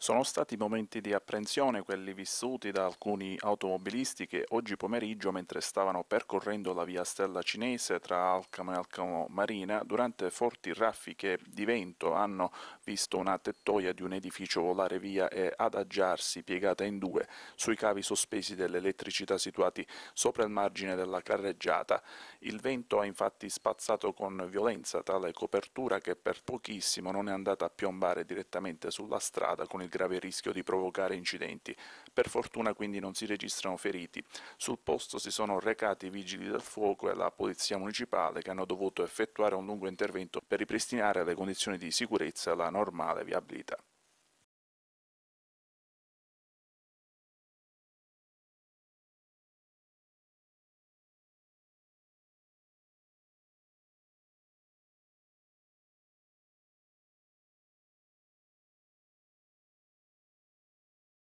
Sono stati momenti di apprensione quelli vissuti da alcuni automobilisti che oggi pomeriggio, mentre stavano percorrendo la via Stella Cinese tra Alcamo e Alcamo Marina, durante forti raffiche di vento hanno visto una tettoia di un edificio volare via e adagiarsi piegata in due sui cavi sospesi dell'elettricità situati sopra il margine della carreggiata. Il vento ha infatti spazzato con violenza tale copertura che per pochissimo non è andata a piombare direttamente sulla strada con il il grave rischio di provocare incidenti. Per fortuna quindi non si registrano feriti. Sul posto si sono recati i vigili del fuoco e la polizia municipale che hanno dovuto effettuare un lungo intervento per ripristinare le condizioni di sicurezza e la normale viabilità.